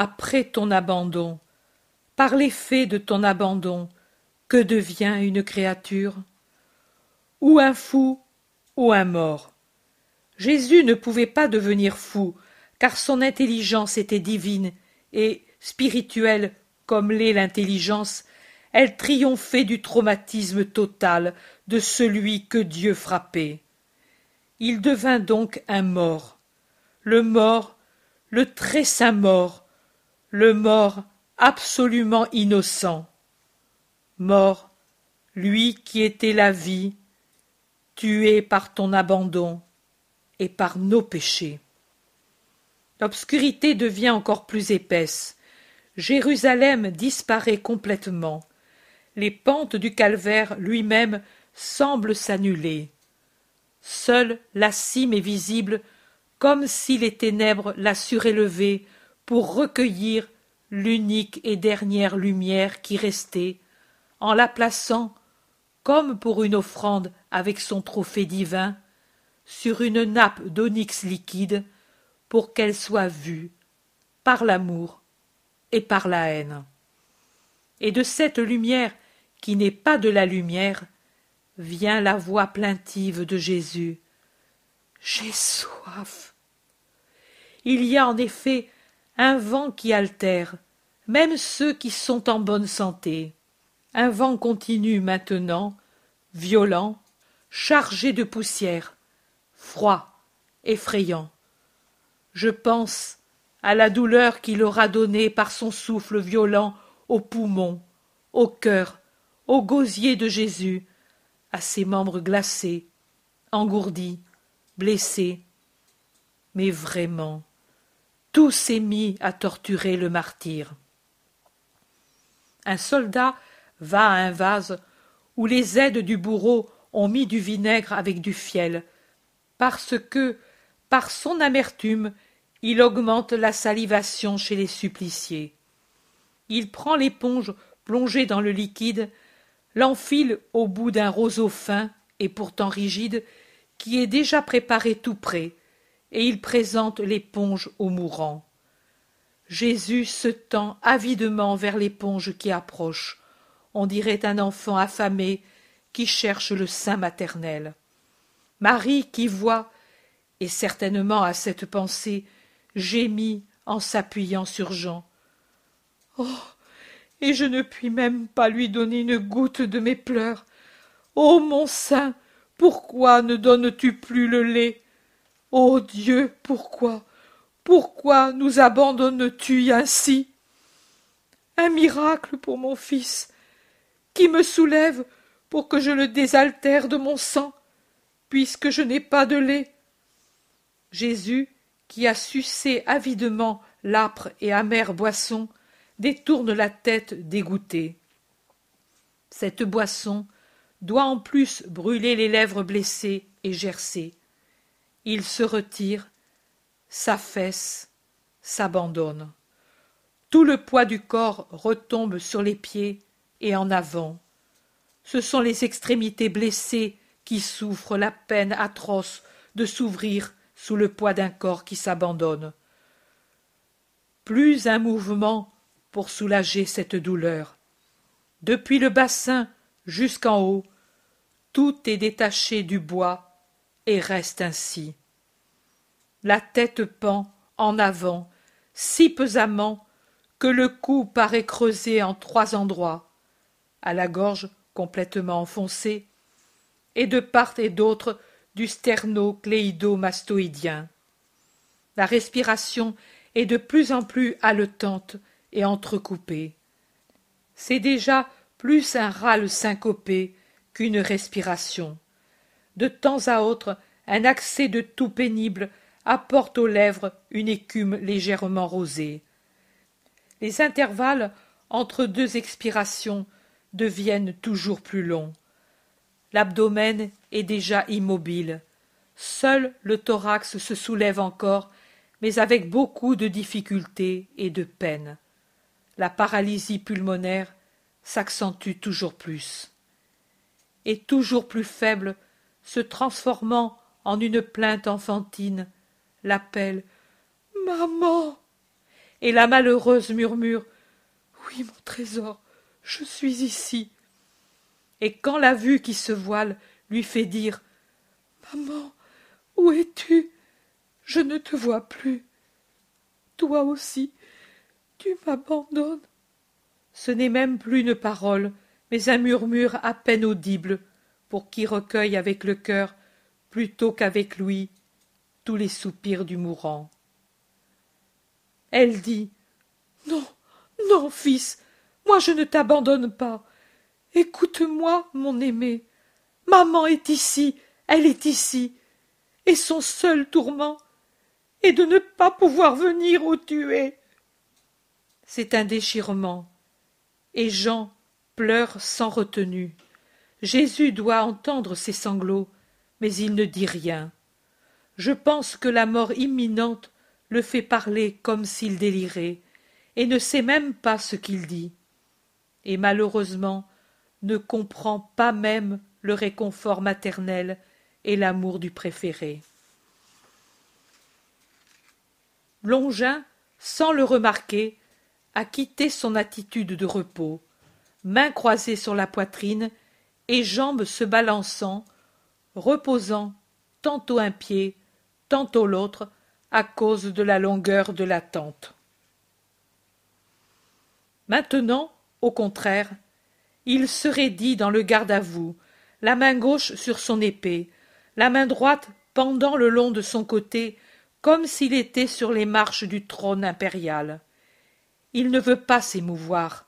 après ton abandon, par l'effet de ton abandon, que devient une créature Ou un fou, ou un mort. Jésus ne pouvait pas devenir fou, car son intelligence était divine et spirituelle comme l'est l'intelligence, elle triomphait du traumatisme total de celui que Dieu frappait. Il devint donc un mort, le mort, le très saint mort, le mort absolument innocent mort lui qui était la vie tué par ton abandon et par nos péchés l'obscurité devient encore plus épaisse jérusalem disparaît complètement les pentes du calvaire lui-même semblent s'annuler seule la cime est visible comme si les ténèbres la surélevaient pour recueillir l'unique et dernière lumière qui restait, en la plaçant, comme pour une offrande avec son trophée divin, sur une nappe d'onyx liquide, pour qu'elle soit vue par l'amour et par la haine. Et de cette lumière qui n'est pas de la lumière, vient la voix plaintive de Jésus. J'ai soif. Il y a en effet un vent qui altère, même ceux qui sont en bonne santé. Un vent continu maintenant, violent, chargé de poussière, froid, effrayant. Je pense à la douleur qu'il aura donnée par son souffle violent aux poumons, au cœur, au gosier de Jésus, à ses membres glacés, engourdis, blessés. Mais vraiment, tout s'est mis à torturer le martyr. Un soldat va à un vase où les aides du bourreau ont mis du vinaigre avec du fiel, parce que, par son amertume, il augmente la salivation chez les suppliciés. Il prend l'éponge plongée dans le liquide, l'enfile au bout d'un roseau fin et pourtant rigide qui est déjà préparé tout près, et il présente l'éponge au mourant. Jésus se tend avidement vers l'éponge qui approche. On dirait un enfant affamé qui cherche le sein maternel. Marie qui voit, et certainement à cette pensée, gémit en s'appuyant sur Jean. Oh. Et je ne puis même pas lui donner une goutte de mes pleurs. Ô oh, mon sein, pourquoi ne donnes tu plus le lait? ô oh dieu pourquoi pourquoi nous abandonnes tu ainsi un miracle pour mon fils qui me soulève pour que je le désaltère de mon sang puisque je n'ai pas de lait jésus qui a sucé avidement l'âpre et amère boisson détourne la tête dégoûtée cette boisson doit en plus brûler les lèvres blessées et gercées il se retire, s'affaisse, s'abandonne. Tout le poids du corps retombe sur les pieds et en avant. Ce sont les extrémités blessées qui souffrent la peine atroce de s'ouvrir sous le poids d'un corps qui s'abandonne. Plus un mouvement pour soulager cette douleur. Depuis le bassin jusqu'en haut, tout est détaché du bois et reste ainsi. La tête pend en avant si pesamment que le cou paraît creusé en trois endroits, à la gorge complètement enfoncée, et de part et d'autre du sternocléido-mastoïdien. La respiration est de plus en plus haletante et entrecoupée. C'est déjà plus un râle syncopé qu'une respiration. De temps à autre, un accès de toux pénible apporte aux lèvres une écume légèrement rosée. Les intervalles entre deux expirations deviennent toujours plus longs. L'abdomen est déjà immobile. Seul le thorax se soulève encore, mais avec beaucoup de difficultés et de peine. La paralysie pulmonaire s'accentue toujours plus, et toujours plus faible, se transformant en une plainte enfantine, l'appelle Maman Et la malheureuse murmure Oui, mon trésor, je suis ici. Et quand la vue qui se voile lui fait dire Maman, où es-tu Je ne te vois plus. Toi aussi, tu m'abandonnes. Ce n'est même plus une parole, mais un murmure à peine audible, pour qui recueille avec le cœur plutôt qu'avec lui tous les soupirs du mourant. Elle dit Non, non, fils, moi je ne t'abandonne pas. Écoute-moi, mon aimé. Maman est ici, elle est ici. Et son seul tourment est de ne pas pouvoir venir au es. C'est un déchirement. Et Jean pleure sans retenue. Jésus doit entendre ses sanglots mais il ne dit rien. Je pense que la mort imminente le fait parler comme s'il délirait, et ne sait même pas ce qu'il dit, et malheureusement ne comprend pas même le réconfort maternel et l'amour du préféré. Longin, sans le remarquer, a quitté son attitude de repos, mains croisées sur la poitrine et jambes se balançant reposant tantôt un pied, tantôt l'autre, à cause de la longueur de l'attente. Maintenant, au contraire, il se raidit dans le garde à vous, la main gauche sur son épée, la main droite pendant le long de son côté, comme s'il était sur les marches du trône impérial. Il ne veut pas s'émouvoir,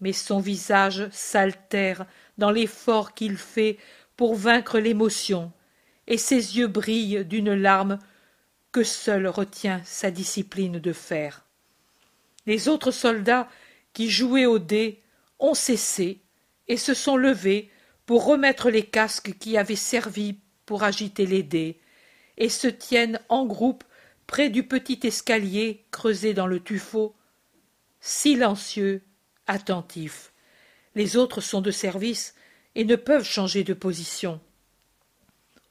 mais son visage s'altère dans l'effort qu'il fait pour vaincre l'émotion, et ses yeux brillent d'une larme que seule retient sa discipline de fer. Les autres soldats qui jouaient au dés ont cessé et se sont levés pour remettre les casques qui avaient servi pour agiter les dés, et se tiennent en groupe près du petit escalier creusé dans le tuffeau, silencieux, attentifs. Les autres sont de service et ne peuvent changer de position.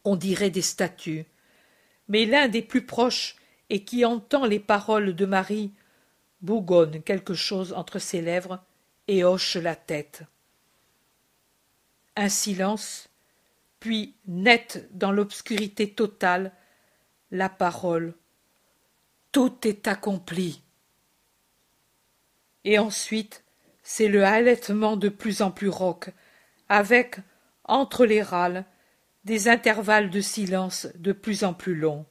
On dirait des statues. Mais l'un des plus proches, et qui entend les paroles de Marie, bougonne quelque chose entre ses lèvres et hoche la tête. Un silence, puis net dans l'obscurité totale, la parole. Tout est accompli. Et ensuite, c'est le halètement de plus en plus rauque, avec, entre les râles, des intervalles de silence de plus en plus longs.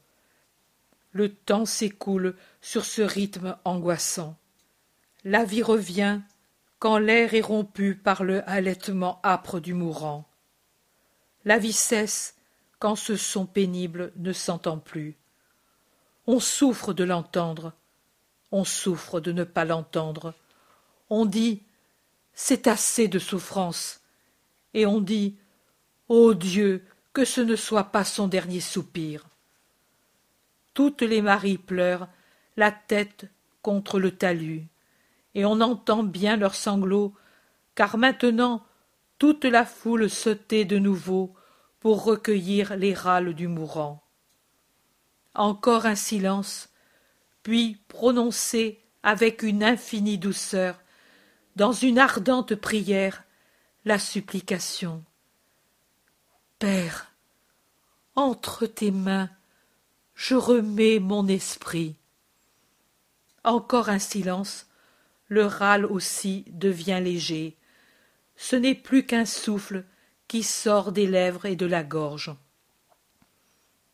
Le temps s'écoule sur ce rythme angoissant. La vie revient quand l'air est rompu par le halètement âpre du mourant. La vie cesse quand ce son pénible ne s'entend plus. On souffre de l'entendre, on souffre de ne pas l'entendre. On dit c'est assez de souffrance, et on dit ô oh dieu que ce ne soit pas son dernier soupir toutes les maries pleurent la tête contre le talus et on entend bien leurs sanglots car maintenant toute la foule sautait de nouveau pour recueillir les râles du mourant encore un silence puis prononcé avec une infinie douceur dans une ardente prière la supplication. Père, entre tes mains, je remets mon esprit. Encore un silence, le râle aussi devient léger. Ce n'est plus qu'un souffle qui sort des lèvres et de la gorge.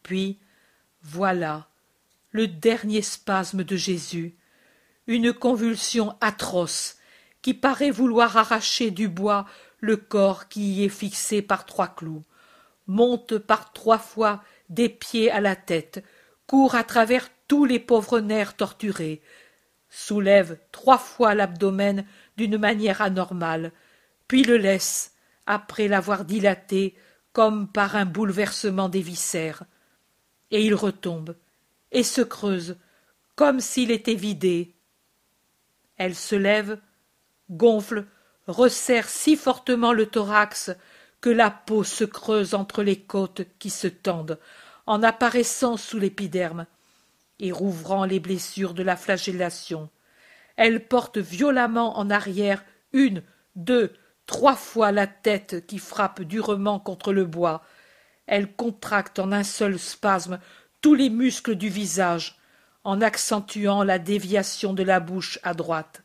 Puis, voilà, le dernier spasme de Jésus, une convulsion atroce qui paraît vouloir arracher du bois le corps qui y est fixé par trois clous, monte par trois fois des pieds à la tête, court à travers tous les pauvres nerfs torturés, soulève trois fois l'abdomen d'une manière anormale, puis le laisse, après l'avoir dilaté comme par un bouleversement des viscères, et il retombe, et se creuse, comme s'il était vidé. Elle se lève, gonfle, resserre si fortement le thorax que la peau se creuse entre les côtes qui se tendent, en apparaissant sous l'épiderme, et rouvrant les blessures de la flagellation. Elle porte violemment en arrière une, deux, trois fois la tête qui frappe durement contre le bois. Elle contracte en un seul spasme tous les muscles du visage, en accentuant la déviation de la bouche à droite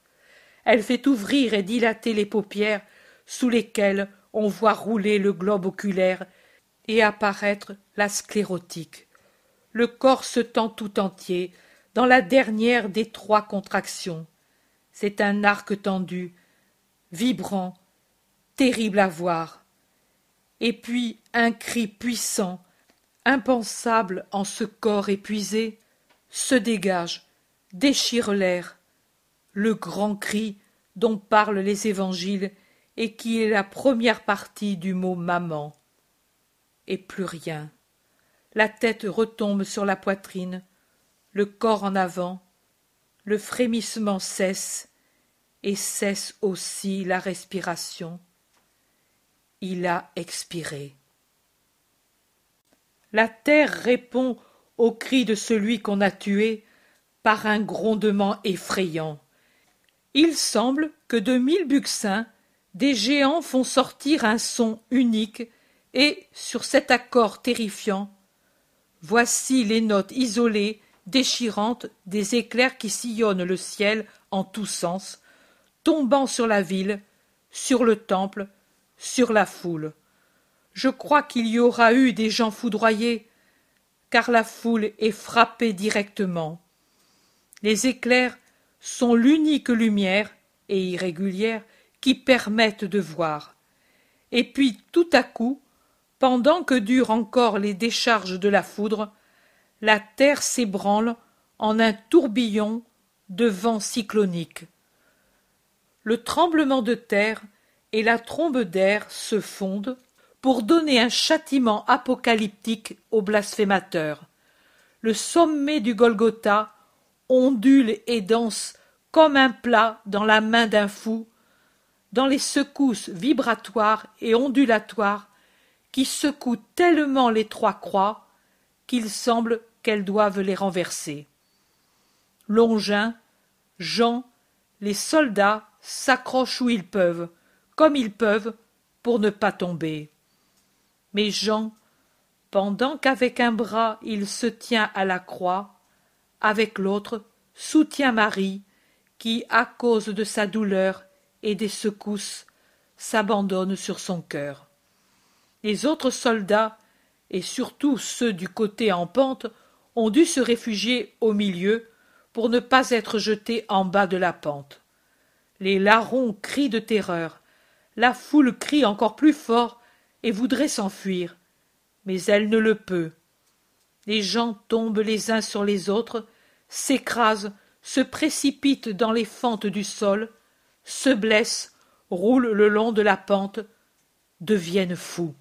elle fait ouvrir et dilater les paupières sous lesquelles on voit rouler le globe oculaire et apparaître la sclérotique. Le corps se tend tout entier dans la dernière des trois contractions. C'est un arc tendu, vibrant, terrible à voir. Et puis un cri puissant, impensable en ce corps épuisé, se dégage, déchire l'air, le grand cri dont parlent les évangiles et qui est la première partie du mot maman. Et plus rien. La tête retombe sur la poitrine, le corps en avant, le frémissement cesse, et cesse aussi la respiration. Il a expiré. La terre répond au cri de celui qu'on a tué par un grondement effrayant. Il semble que de mille buxins, des géants font sortir un son unique, et, sur cet accord terrifiant, voici les notes isolées, déchirantes des éclairs qui sillonnent le ciel en tous sens, tombant sur la ville, sur le temple, sur la foule. Je crois qu'il y aura eu des gens foudroyés, car la foule est frappée directement. Les éclairs sont l'unique lumière, et irrégulière, qui permettent de voir. Et puis tout à coup, pendant que durent encore les décharges de la foudre, la terre s'ébranle en un tourbillon de vent cyclonique. Le tremblement de terre et la trombe d'air se fondent pour donner un châtiment apocalyptique aux blasphémateurs. Le sommet du Golgotha ondule et danse comme un plat dans la main d'un fou, dans les secousses vibratoires et ondulatoires qui secouent tellement les trois croix qu'il semble qu'elles doivent les renverser. Longin, Jean, les soldats s'accrochent où ils peuvent, comme ils peuvent, pour ne pas tomber. Mais Jean, pendant qu'avec un bras il se tient à la croix, avec l'autre soutient Marie, qui, à cause de sa douleur et des secousses, s'abandonne sur son cœur. Les autres soldats, et surtout ceux du côté en pente, ont dû se réfugier au milieu pour ne pas être jetés en bas de la pente. Les larrons crient de terreur, la foule crie encore plus fort et voudrait s'enfuir, mais elle ne le peut. Les gens tombent les uns sur les autres, s'écrase, se précipite dans les fentes du sol, se blessent, roulent le long de la pente, deviennent fous.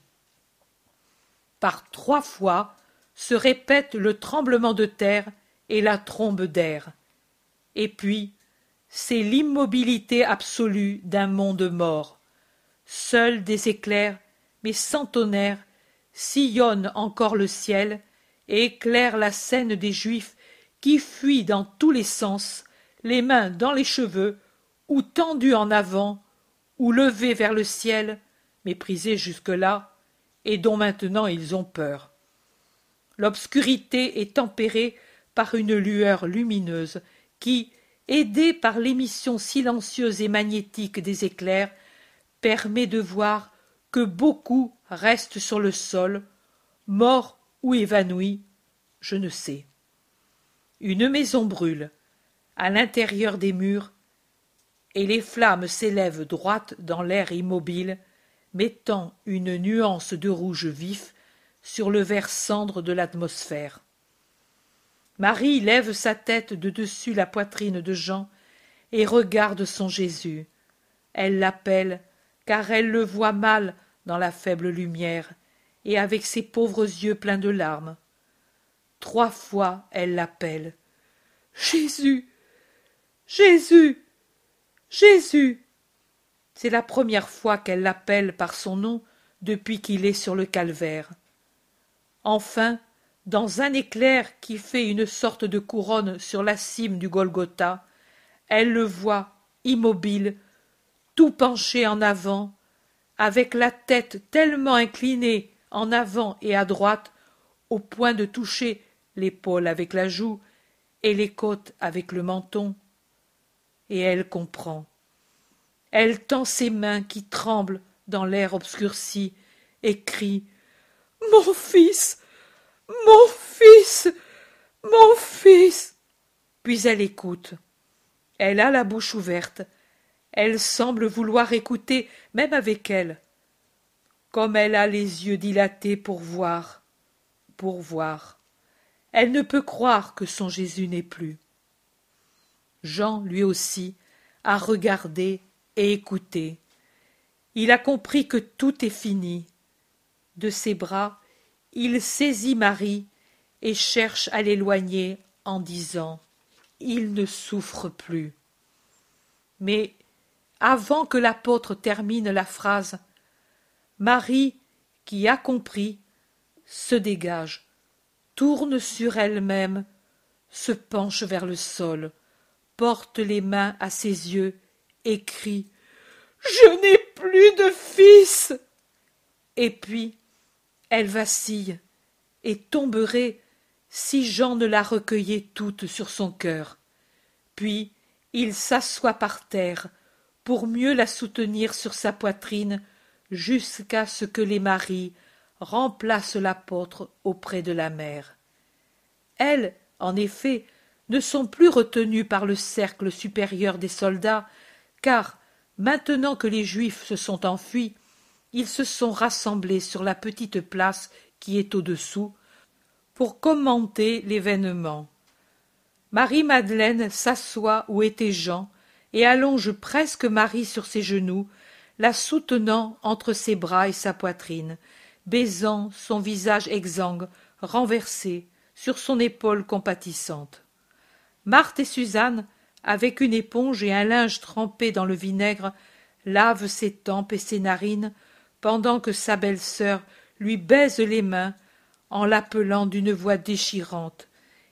Par trois fois se répètent le tremblement de terre et la trombe d'air. Et puis, c'est l'immobilité absolue d'un monde mort. Seuls des éclairs, mais sans tonnerre, sillonnent encore le ciel et éclairent la scène des Juifs qui fuit dans tous les sens, les mains dans les cheveux, ou tendues en avant, ou levées vers le ciel, méprisé jusque-là, et dont maintenant ils ont peur. L'obscurité est tempérée par une lueur lumineuse qui, aidée par l'émission silencieuse et magnétique des éclairs, permet de voir que beaucoup restent sur le sol, morts ou évanouis, je ne sais une maison brûle à l'intérieur des murs et les flammes s'élèvent droites dans l'air immobile mettant une nuance de rouge vif sur le vert cendre de l'atmosphère marie lève sa tête de dessus la poitrine de jean et regarde son jésus elle l'appelle car elle le voit mal dans la faible lumière et avec ses pauvres yeux pleins de larmes trois fois elle l'appelle jésus jésus jésus c'est la première fois qu'elle l'appelle par son nom depuis qu'il est sur le calvaire enfin dans un éclair qui fait une sorte de couronne sur la cime du golgotha elle le voit immobile tout penché en avant avec la tête tellement inclinée en avant et à droite au point de toucher l'épaule avec la joue et les côtes avec le menton. Et elle comprend. Elle tend ses mains qui tremblent dans l'air obscurci et crie Mon fils Mon fils Mon fils Puis elle écoute. Elle a la bouche ouverte. Elle semble vouloir écouter, même avec elle. Comme elle a les yeux dilatés pour voir, pour voir. Elle ne peut croire que son Jésus n'est plus. Jean, lui aussi, a regardé et écouté. Il a compris que tout est fini. De ses bras, il saisit Marie et cherche à l'éloigner en disant Il ne souffre plus. Mais avant que l'apôtre termine la phrase, Marie, qui a compris, se dégage tourne sur elle-même, se penche vers le sol, porte les mains à ses yeux et crie Je n'ai plus de fils Et puis, elle vacille et tomberait si Jean ne la recueillait toute sur son cœur. Puis, il s'assoit par terre pour mieux la soutenir sur sa poitrine jusqu'à ce que les maris remplace l'apôtre auprès de la mère. Elles, en effet, ne sont plus retenues par le cercle supérieur des soldats, car, maintenant que les Juifs se sont enfuis, ils se sont rassemblés sur la petite place qui est au-dessous pour commenter l'événement. Marie-Madeleine s'assoit où était Jean et allonge presque Marie sur ses genoux, la soutenant entre ses bras et sa poitrine, baisant son visage exsangue renversé sur son épaule compatissante marthe et suzanne avec une éponge et un linge trempés dans le vinaigre lavent ses tempes et ses narines pendant que sa belle-sœur lui baise les mains en l'appelant d'une voix déchirante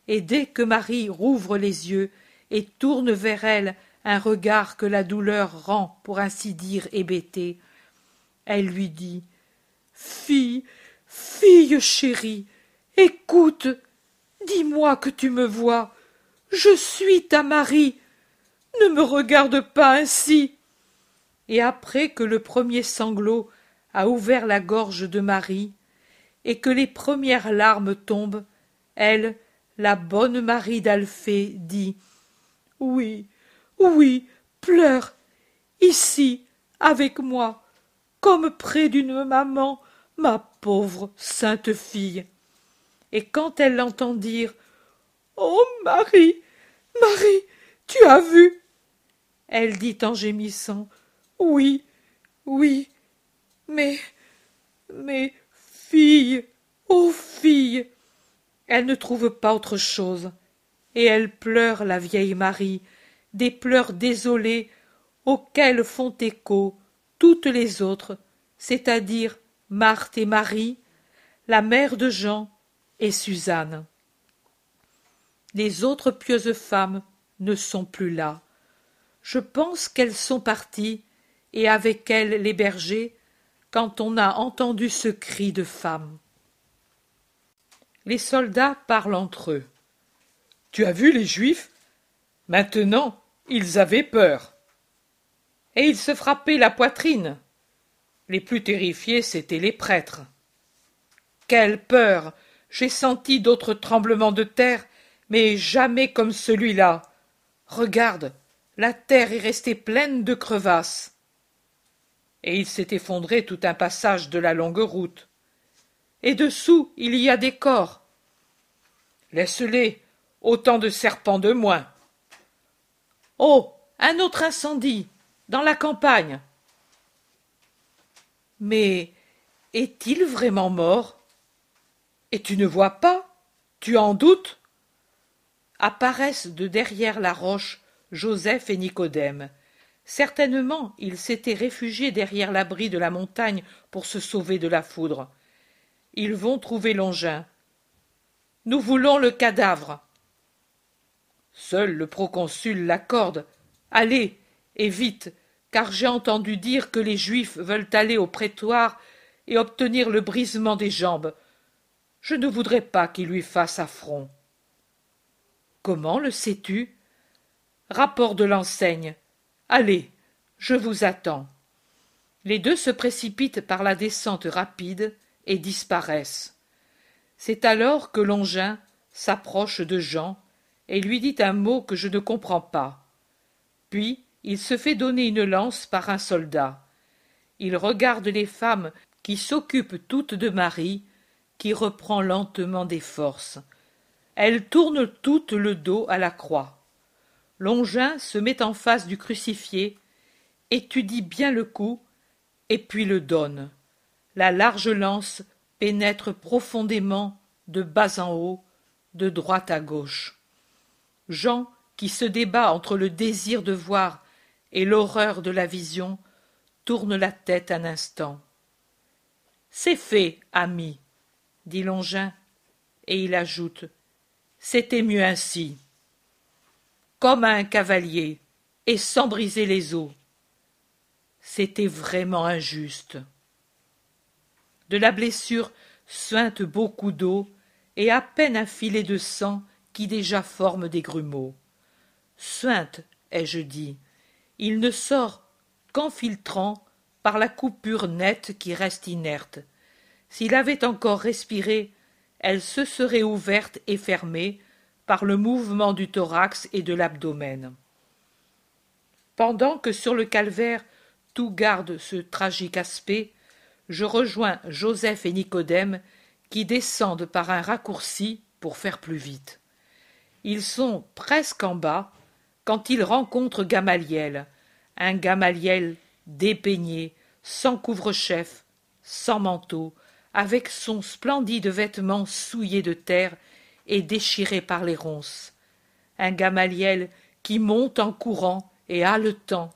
et dès que marie rouvre les yeux et tourne vers elle un regard que la douleur rend pour ainsi dire hébété elle lui dit fille fille chérie écoute dis-moi que tu me vois je suis ta marie ne me regarde pas ainsi et après que le premier sanglot a ouvert la gorge de marie et que les premières larmes tombent elle la bonne marie d'alphée dit oui oui pleure ici avec moi comme près d'une maman ma pauvre sainte fille et quand elle l'entend dire oh marie marie tu as vu elle dit en gémissant oui oui mais mais fille oh fille elle ne trouve pas autre chose et elle pleure la vieille marie des pleurs désolés auxquels font écho toutes les autres c'est-à-dire Marthe et Marie, la mère de Jean et Suzanne. Les autres pieuses femmes ne sont plus là. Je pense qu'elles sont parties, et avec elles les bergers, quand on a entendu ce cri de femme. Les soldats parlent entre eux. Tu as vu les Juifs Maintenant, ils avaient peur. Et ils se frappaient la poitrine. Les plus terrifiés, c'étaient les prêtres. Quelle peur J'ai senti d'autres tremblements de terre, mais jamais comme celui-là. Regarde, la terre est restée pleine de crevasses. Et il s'est effondré tout un passage de la longue route. Et dessous, il y a des corps. Laisse-les, autant de serpents de moins. Oh, un autre incendie, dans la campagne. Mais est-il vraiment mort Et tu ne vois pas Tu en doutes Apparaissent de derrière la roche Joseph et Nicodème. Certainement ils s'étaient réfugiés derrière l'abri de la montagne pour se sauver de la foudre. Ils vont trouver l'engin. « Nous voulons le cadavre. Seul le proconsul l'accorde. Allez, et vite, car j'ai entendu dire que les juifs veulent aller au prétoire et obtenir le brisement des jambes. Je ne voudrais pas qu'il lui fasse affront. Comment le sais-tu Rapport de l'enseigne. Allez, je vous attends. Les deux se précipitent par la descente rapide et disparaissent. C'est alors que Longin s'approche de Jean et lui dit un mot que je ne comprends pas. Puis, il se fait donner une lance par un soldat. Il regarde les femmes qui s'occupent toutes de Marie, qui reprend lentement des forces. Elles tournent toutes le dos à la croix. Longin se met en face du crucifié, étudie bien le coup, et puis le donne. La large lance pénètre profondément de bas en haut, de droite à gauche. Jean, qui se débat entre le désir de voir et l'horreur de la vision tourne la tête un instant. C'est fait, ami, dit Longin, et il ajoute C'était mieux ainsi. Comme à un cavalier, et sans briser les os. C'était vraiment injuste. De la blessure suinte beaucoup d'eau et à peine un filet de sang qui déjà forme des grumeaux. Suinte, ai-je dit, il ne sort qu'en filtrant par la coupure nette qui reste inerte. S'il avait encore respiré, elle se serait ouverte et fermée par le mouvement du thorax et de l'abdomen. Pendant que sur le calvaire tout garde ce tragique aspect, je rejoins Joseph et Nicodème qui descendent par un raccourci pour faire plus vite. Ils sont presque en bas quand il rencontre Gamaliel, un Gamaliel dépeigné, sans couvre-chef, sans manteau, avec son splendide vêtement souillé de terre et déchiré par les ronces. Un Gamaliel qui monte en courant et haletant,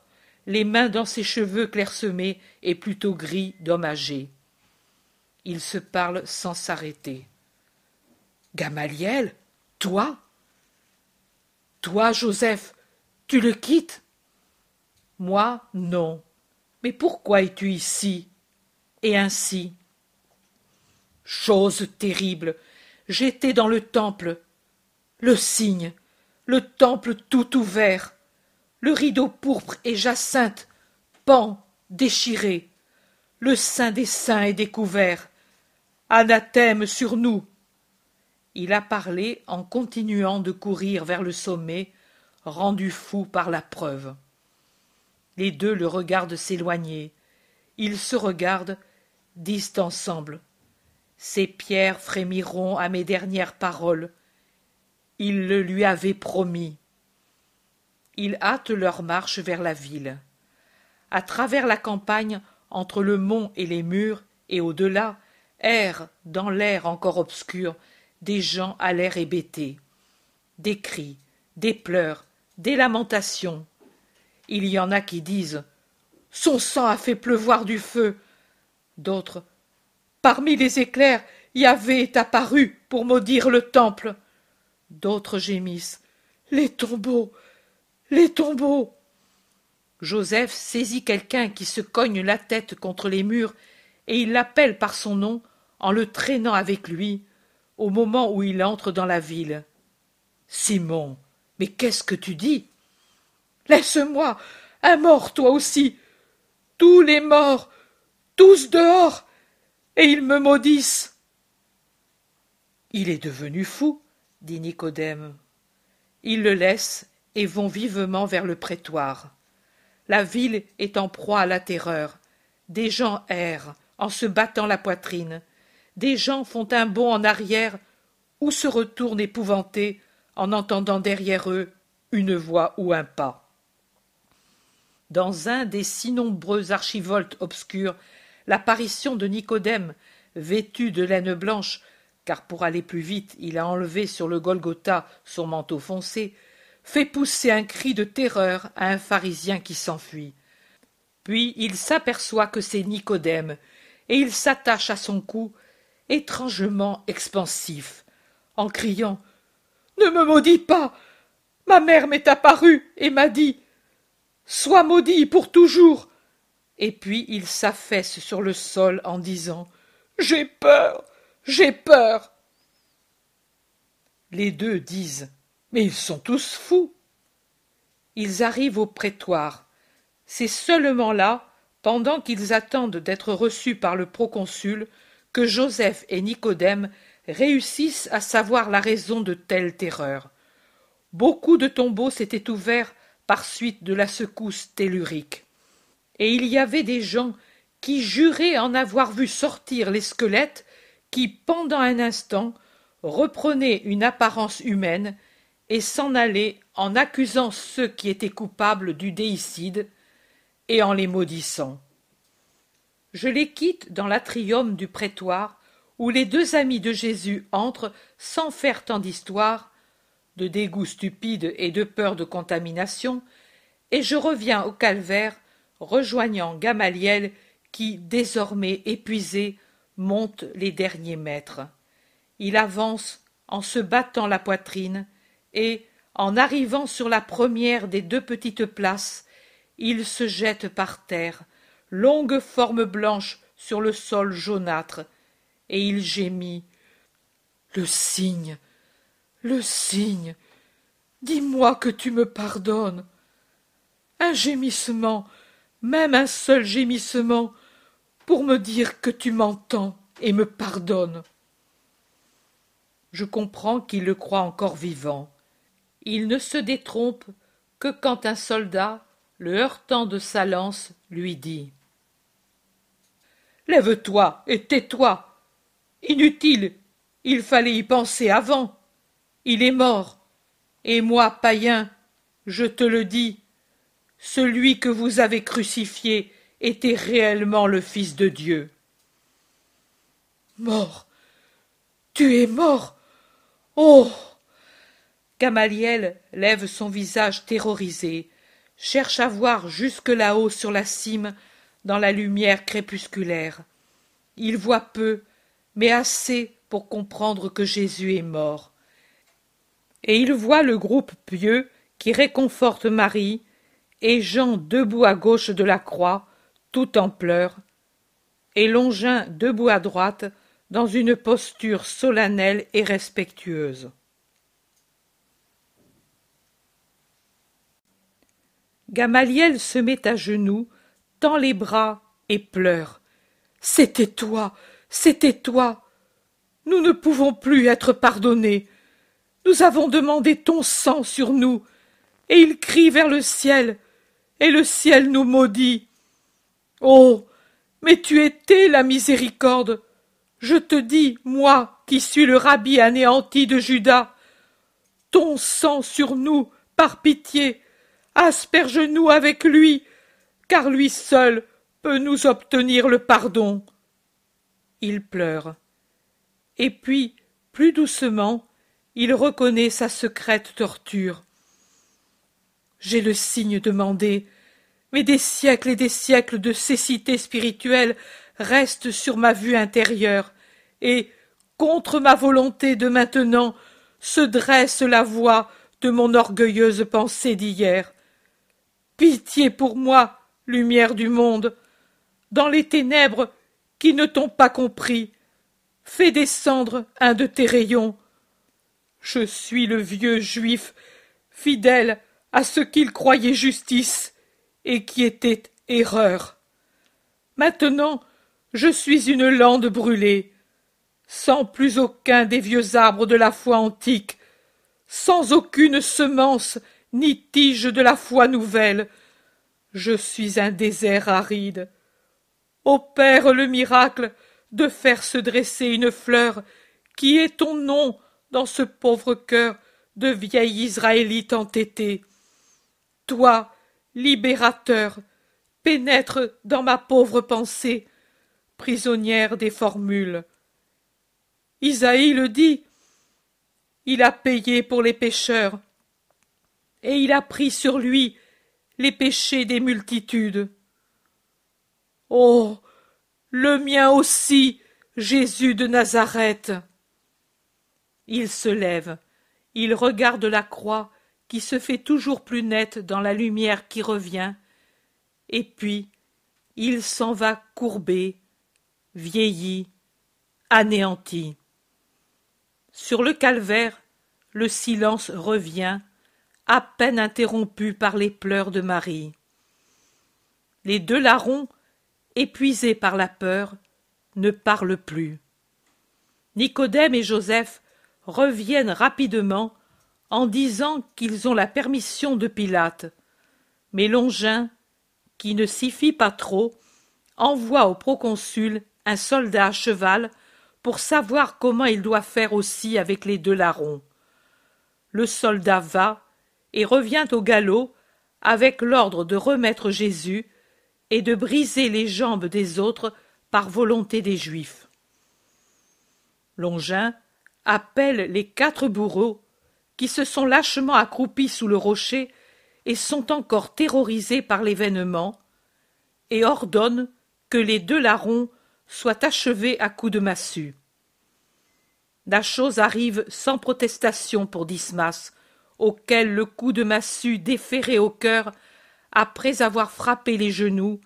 les mains dans ses cheveux clairsemés et plutôt gris d'homme Il se parle sans s'arrêter. Gamaliel, toi Toi, Joseph, tu le quittes Moi, non. Mais pourquoi es-tu ici Et ainsi Chose terrible J'étais dans le temple. Le cygne, le temple tout ouvert, le rideau pourpre et jacinthe, pan, déchiré, le sein des saints est découvert. Anathème sur nous Il a parlé en continuant de courir vers le sommet, rendu fou par la preuve. Les deux le regardent s'éloigner. Ils se regardent, disent ensemble. Ces pierres frémiront à mes dernières paroles. Il le lui avait promis. Ils hâtent leur marche vers la ville. À travers la campagne, entre le mont et les murs, et au-delà, errent, dans l'air encore obscur, des gens à l'air hébété. Des cris, des pleurs, des lamentations. Il y en a qui disent Son sang a fait pleuvoir du feu. D'autres Parmi les éclairs, Yahvé est apparu pour maudire le temple. D'autres gémissent Les tombeaux Les tombeaux Joseph saisit quelqu'un qui se cogne la tête contre les murs et il l'appelle par son nom en le traînant avec lui au moment où il entre dans la ville. Simon mais qu'est-ce que tu dis Laisse-moi un mort, toi aussi Tous les morts, tous dehors Et ils me maudissent Il est devenu fou, dit Nicodème. Ils le laissent et vont vivement vers le prétoire. La ville est en proie à la terreur. Des gens errent en se battant la poitrine. Des gens font un bond en arrière ou se retournent épouvantés en entendant derrière eux une voix ou un pas. Dans un des si nombreux archivoltes obscurs, l'apparition de Nicodème, vêtu de laine blanche, car pour aller plus vite il a enlevé sur le Golgotha son manteau foncé, fait pousser un cri de terreur à un pharisien qui s'enfuit. Puis il s'aperçoit que c'est Nicodème, et il s'attache à son cou, étrangement expansif, en criant ne me maudis pas. Ma mère m'est apparue et m'a dit Sois maudit pour toujours. Et puis il s'affaisse sur le sol en disant J'ai peur, j'ai peur. Les deux disent Mais ils sont tous fous. Ils arrivent au prétoire. C'est seulement là, pendant qu'ils attendent d'être reçus par le proconsul, que Joseph et Nicodème réussissent à savoir la raison de telle terreur. Beaucoup de tombeaux s'étaient ouverts par suite de la secousse tellurique, et il y avait des gens qui juraient en avoir vu sortir les squelettes qui, pendant un instant, reprenaient une apparence humaine et s'en allaient en accusant ceux qui étaient coupables du déicide et en les maudissant. Je les quitte dans l'atrium du prétoire où les deux amis de Jésus entrent sans faire tant d'histoire, de dégoût stupide et de peur de contamination, et je reviens au calvaire, rejoignant Gamaliel qui, désormais épuisé, monte les derniers mètres. Il avance en se battant la poitrine, et, en arrivant sur la première des deux petites places, il se jette par terre, longue forme blanche sur le sol jaunâtre, et il gémit le signe, le signe, dis-moi que tu me pardonnes un gémissement même un seul gémissement pour me dire que tu m'entends et me pardonnes je comprends qu'il le croit encore vivant il ne se détrompe que quand un soldat le heurtant de sa lance lui dit lève-toi et tais-toi Inutile. Il fallait y penser avant. Il est mort. Et moi, païen, je te le dis, celui que vous avez crucifié était réellement le Fils de Dieu. Mort. Tu es mort. Oh. Gamaliel lève son visage terrorisé, cherche à voir jusque là haut sur la cime, dans la lumière crépusculaire. Il voit peu, mais assez pour comprendre que Jésus est mort. Et il voit le groupe pieux qui réconforte Marie et Jean debout à gauche de la croix, tout en pleurs, et Longin debout à droite, dans une posture solennelle et respectueuse. Gamaliel se met à genoux, tend les bras et pleure. C'était toi, c'était toi. Nous ne pouvons plus être pardonnés. Nous avons demandé ton sang sur nous, et il crie vers le ciel, et le ciel nous maudit. Oh. Mais tu étais la miséricorde. Je te dis, moi, qui suis le rabbi anéanti de Judas, ton sang sur nous, par pitié, asperge nous avec lui, car lui seul peut nous obtenir le pardon il pleure. Et puis, plus doucement, il reconnaît sa secrète torture. J'ai le signe demandé, mais des siècles et des siècles de cécité spirituelle restent sur ma vue intérieure, et, contre ma volonté de maintenant, se dresse la voix de mon orgueilleuse pensée d'hier. Pitié pour moi, lumière du monde. Dans les ténèbres, qui ne t'ont pas compris. Fais descendre un de tes rayons. Je suis le vieux juif, fidèle à ce qu'il croyait justice et qui était erreur. Maintenant, je suis une lande brûlée, sans plus aucun des vieux arbres de la foi antique, sans aucune semence ni tige de la foi nouvelle. Je suis un désert aride opère le miracle de faire se dresser une fleur qui est ton nom dans ce pauvre cœur de vieil israélite entêté. Toi, libérateur, pénètre dans ma pauvre pensée, prisonnière des formules. Isaïe le dit, il a payé pour les pécheurs, et il a pris sur lui les péchés des multitudes oh le mien aussi jésus de nazareth il se lève il regarde la croix qui se fait toujours plus nette dans la lumière qui revient et puis il s'en va courbé vieilli anéanti sur le calvaire le silence revient à peine interrompu par les pleurs de marie les deux larrons épuisé par la peur, ne parle plus. Nicodème et Joseph reviennent rapidement en disant qu'ils ont la permission de Pilate. Mais Longin, qui ne s'y fie pas trop, envoie au proconsul un soldat à cheval pour savoir comment il doit faire aussi avec les deux larrons. Le soldat va et revient au galop avec l'ordre de remettre Jésus et de briser les jambes des autres par volonté des Juifs. Longin appelle les quatre bourreaux qui se sont lâchement accroupis sous le rocher et sont encore terrorisés par l'événement, et ordonne que les deux larrons soient achevés à coups de massue. La chose arrive sans protestation pour Dismas, auquel le coup de massue déféré au cœur après avoir frappé les genoux,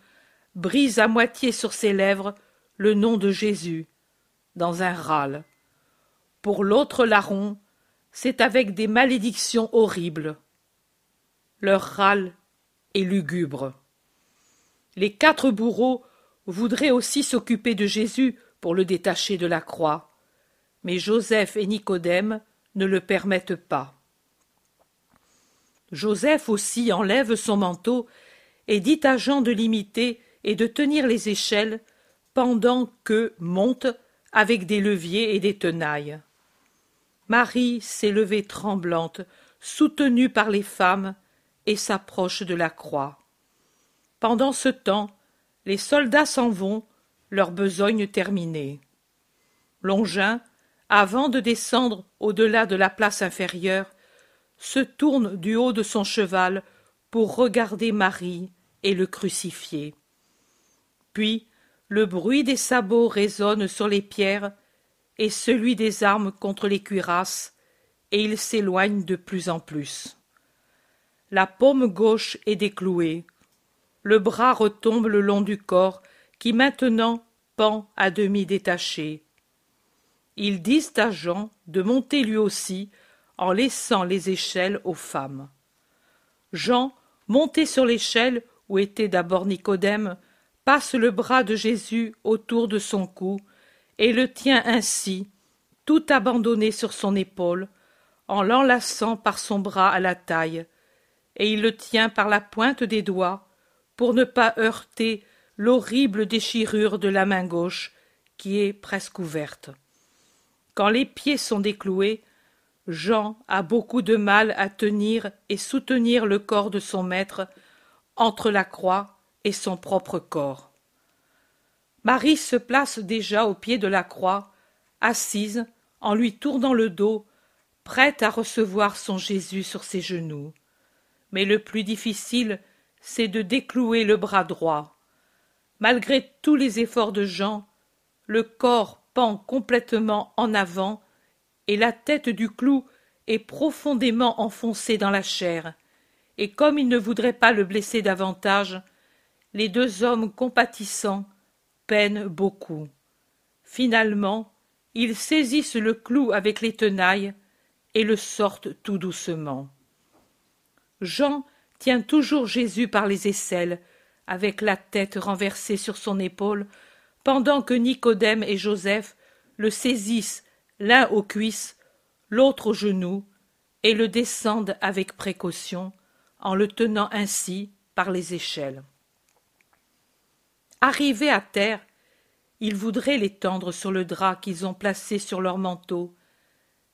brise à moitié sur ses lèvres le nom de Jésus, dans un râle. Pour l'autre larron, c'est avec des malédictions horribles. Leur râle est lugubre. Les quatre bourreaux voudraient aussi s'occuper de Jésus pour le détacher de la croix, mais Joseph et Nicodème ne le permettent pas. Joseph aussi enlève son manteau et dit à Jean de l'imiter et de tenir les échelles pendant que monte avec des leviers et des tenailles. Marie s'est levée tremblante, soutenue par les femmes, et s'approche de la croix. Pendant ce temps, les soldats s'en vont, leur besogne terminée. Longin, avant de descendre au-delà de la place inférieure, se tourne du haut de son cheval pour regarder Marie et le crucifier. Puis le bruit des sabots résonne sur les pierres et celui des armes contre les cuirasses, et il s'éloigne de plus en plus. La paume gauche est déclouée. Le bras retombe le long du corps qui maintenant pend à demi détaché. Ils disent à Jean de monter lui aussi en laissant les échelles aux femmes. Jean, monté sur l'échelle où était d'abord Nicodème, passe le bras de Jésus autour de son cou et le tient ainsi, tout abandonné sur son épaule, en l'enlaçant par son bras à la taille, et il le tient par la pointe des doigts pour ne pas heurter l'horrible déchirure de la main gauche qui est presque ouverte. Quand les pieds sont décloués, Jean a beaucoup de mal à tenir et soutenir le corps de son maître entre la croix et son propre corps. Marie se place déjà au pied de la croix, assise, en lui tournant le dos, prête à recevoir son Jésus sur ses genoux. Mais le plus difficile, c'est de déclouer le bras droit. Malgré tous les efforts de Jean, le corps pend complètement en avant et la tête du clou est profondément enfoncée dans la chair, et comme il ne voudrait pas le blesser davantage, les deux hommes compatissants peinent beaucoup. Finalement, ils saisissent le clou avec les tenailles et le sortent tout doucement. Jean tient toujours Jésus par les aisselles, avec la tête renversée sur son épaule, pendant que Nicodème et Joseph le saisissent l'un aux cuisses, l'autre aux genoux, et le descendent avec précaution, en le tenant ainsi par les échelles. Arrivés à terre, ils voudraient l'étendre sur le drap qu'ils ont placé sur leur manteau,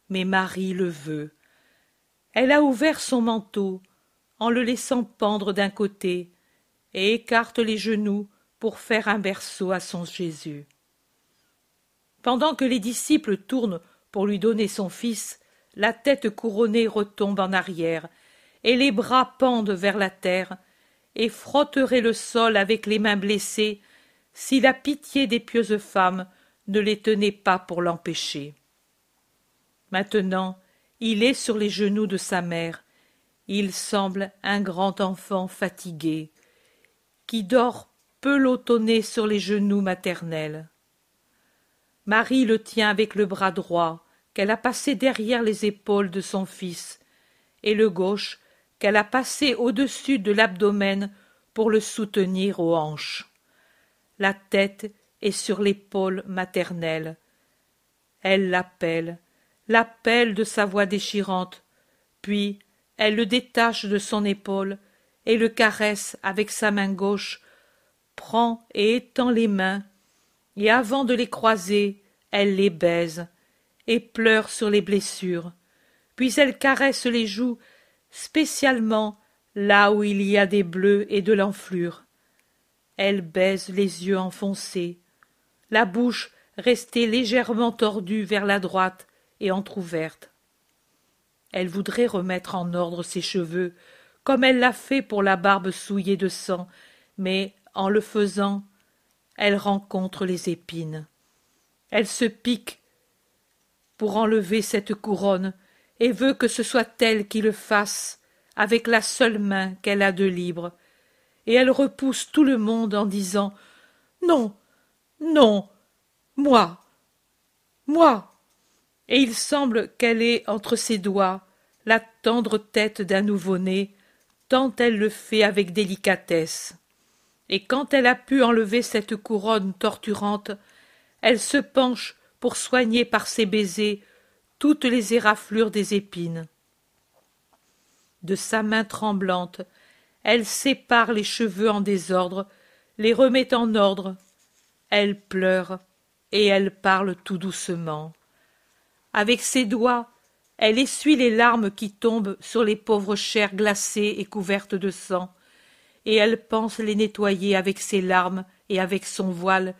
mais Marie le veut. Elle a ouvert son manteau, en le laissant pendre d'un côté, et écarte les genoux pour faire un berceau à son Jésus. Pendant que les disciples tournent pour lui donner son fils, la tête couronnée retombe en arrière, et les bras pendent vers la terre, et frotteraient le sol avec les mains blessées, si la pitié des pieuses femmes ne les tenait pas pour l'empêcher. Maintenant, il est sur les genoux de sa mère, il semble un grand enfant fatigué, qui dort pelotonné sur les genoux maternels. Marie le tient avec le bras droit, qu'elle a passé derrière les épaules de son fils, et le gauche, qu'elle a passé au-dessus de l'abdomen pour le soutenir aux hanches. La tête est sur l'épaule maternelle. Elle l'appelle, l'appelle de sa voix déchirante, puis elle le détache de son épaule et le caresse avec sa main gauche, prend et étend les mains et avant de les croiser, elle les baise et pleure sur les blessures, puis elle caresse les joues spécialement là où il y a des bleus et de l'enflure. Elle baise les yeux enfoncés, la bouche restée légèrement tordue vers la droite et entr'ouverte. Elle voudrait remettre en ordre ses cheveux, comme elle l'a fait pour la barbe souillée de sang, mais en le faisant, elle rencontre les épines. Elle se pique pour enlever cette couronne et veut que ce soit elle qui le fasse avec la seule main qu'elle a de libre. Et elle repousse tout le monde en disant Non, non, moi, moi. Et il semble qu'elle ait entre ses doigts la tendre tête d'un nouveau-né, tant elle le fait avec délicatesse et quand elle a pu enlever cette couronne torturante, elle se penche pour soigner par ses baisers toutes les éraflures des épines. De sa main tremblante, elle sépare les cheveux en désordre, les remet en ordre. Elle pleure et elle parle tout doucement. Avec ses doigts, elle essuie les larmes qui tombent sur les pauvres chairs glacées et couvertes de sang, et elle pense les nettoyer avec ses larmes et avec son voile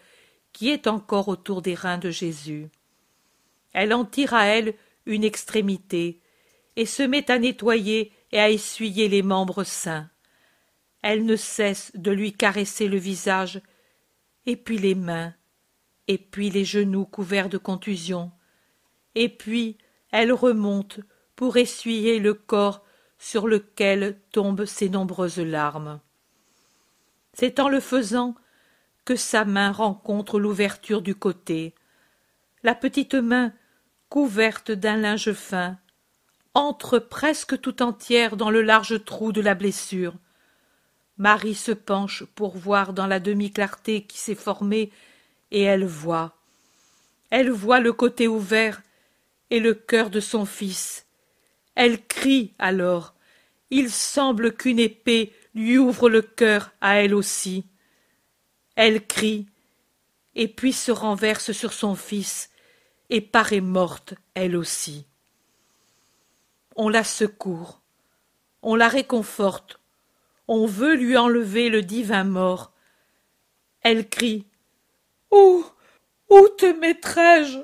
qui est encore autour des reins de Jésus. Elle en tire à elle une extrémité et se met à nettoyer et à essuyer les membres saints. Elle ne cesse de lui caresser le visage, et puis les mains, et puis les genoux couverts de contusions, et puis elle remonte pour essuyer le corps sur lequel tombent ses nombreuses larmes. C'est en le faisant que sa main rencontre l'ouverture du côté. La petite main, couverte d'un linge fin, entre presque tout entière dans le large trou de la blessure. Marie se penche pour voir dans la demi-clarté qui s'est formée, et elle voit. Elle voit le côté ouvert et le cœur de son fils. Elle crie alors. Il semble qu'une épée lui ouvre le cœur à elle aussi. Elle crie, et puis se renverse sur son fils, et paraît morte elle aussi. On la secourt, on la réconforte, on veut lui enlever le divin mort. Elle crie Où Où te mettrai-je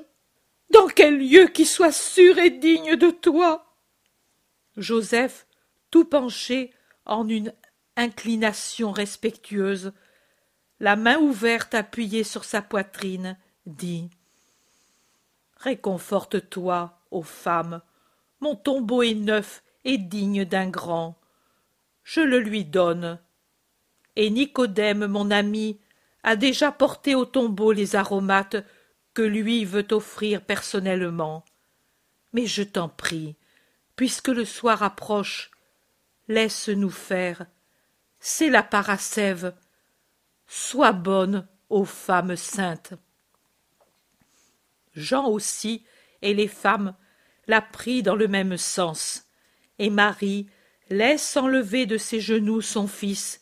Dans quel lieu qui soit sûr et digne de toi Joseph, tout penché en une inclination respectueuse, la main ouverte appuyée sur sa poitrine, dit Réconforte-toi, ô femme, mon tombeau est neuf et digne d'un grand. Je le lui donne. Et Nicodème, mon ami, a déjà porté au tombeau les aromates que lui veut offrir personnellement. Mais je t'en prie, puisque le soir approche, laisse-nous faire c'est la parasève. Sois bonne, ô femmes saintes. Jean aussi et les femmes la prient dans le même sens, et Marie laisse enlever de ses genoux son fils,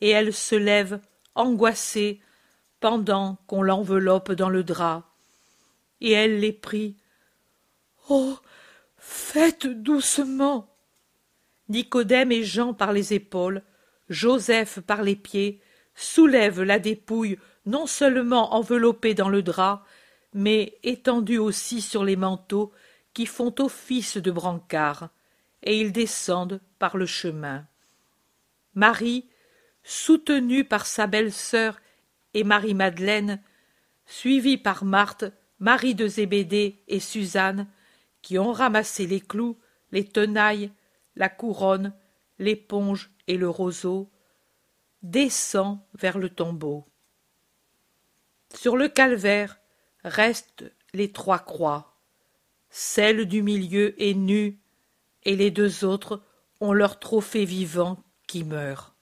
et elle se lève, angoissée, pendant qu'on l'enveloppe dans le drap. Et elle les prie. Oh. Faites doucement. Nicodème et Jean par les épaules joseph par les pieds soulève la dépouille non seulement enveloppée dans le drap mais étendue aussi sur les manteaux qui font office de brancard et ils descendent par le chemin marie soutenue par sa belle-sœur et marie-madeleine suivie par marthe marie de zébédée et suzanne qui ont ramassé les clous les tenailles la couronne l'éponge et le roseau, descend vers le tombeau. Sur le calvaire restent les trois croix. Celle du milieu est nue, et les deux autres ont leur trophée vivant qui meurt.